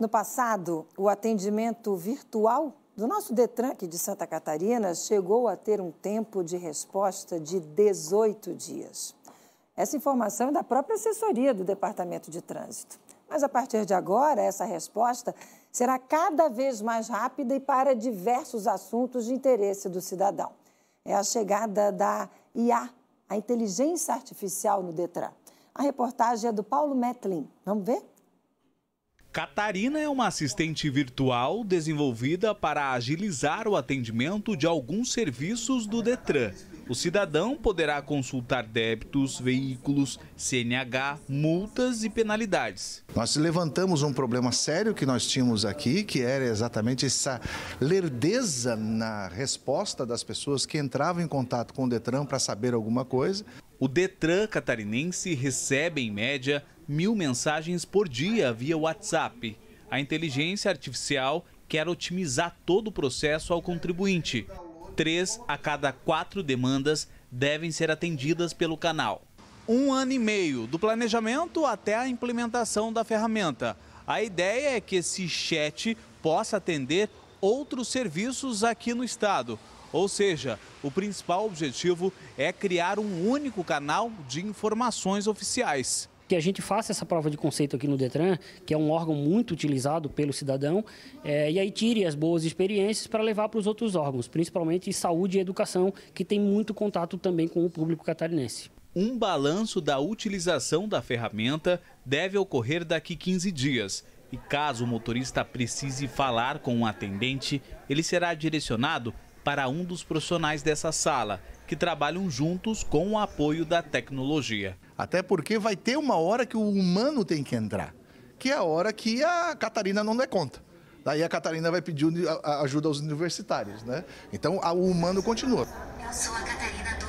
No passado, o atendimento virtual do nosso Detran aqui de Santa Catarina chegou a ter um tempo de resposta de 18 dias. Essa informação é da própria assessoria do Departamento de Trânsito. Mas a partir de agora, essa resposta será cada vez mais rápida e para diversos assuntos de interesse do cidadão. É a chegada da IA, a inteligência artificial no Detran. A reportagem é do Paulo Metlin. Vamos ver? Catarina é uma assistente virtual desenvolvida para agilizar o atendimento de alguns serviços do Detran. O cidadão poderá consultar débitos, veículos, CNH, multas e penalidades. Nós levantamos um problema sério que nós tínhamos aqui, que era exatamente essa lerdeza na resposta das pessoas que entravam em contato com o Detran para saber alguma coisa. O Detran catarinense recebe, em média, mil mensagens por dia via WhatsApp. A inteligência artificial quer otimizar todo o processo ao contribuinte. Três a cada quatro demandas devem ser atendidas pelo canal. Um ano e meio, do planejamento até a implementação da ferramenta. A ideia é que esse chat possa atender outros serviços aqui no estado. Ou seja, o principal objetivo é criar um único canal de informações oficiais que a gente faça essa prova de conceito aqui no Detran, que é um órgão muito utilizado pelo cidadão, é, e aí tire as boas experiências para levar para os outros órgãos, principalmente saúde e educação, que tem muito contato também com o público catarinense. Um balanço da utilização da ferramenta deve ocorrer daqui 15 dias. E caso o motorista precise falar com um atendente, ele será direcionado para um dos profissionais dessa sala, que trabalham juntos com o apoio da tecnologia. Até porque vai ter uma hora que o humano tem que entrar, que é a hora que a Catarina não dá conta. Daí a Catarina vai pedir ajuda aos universitários, né? Então, o humano continua. Eu sou a Catarina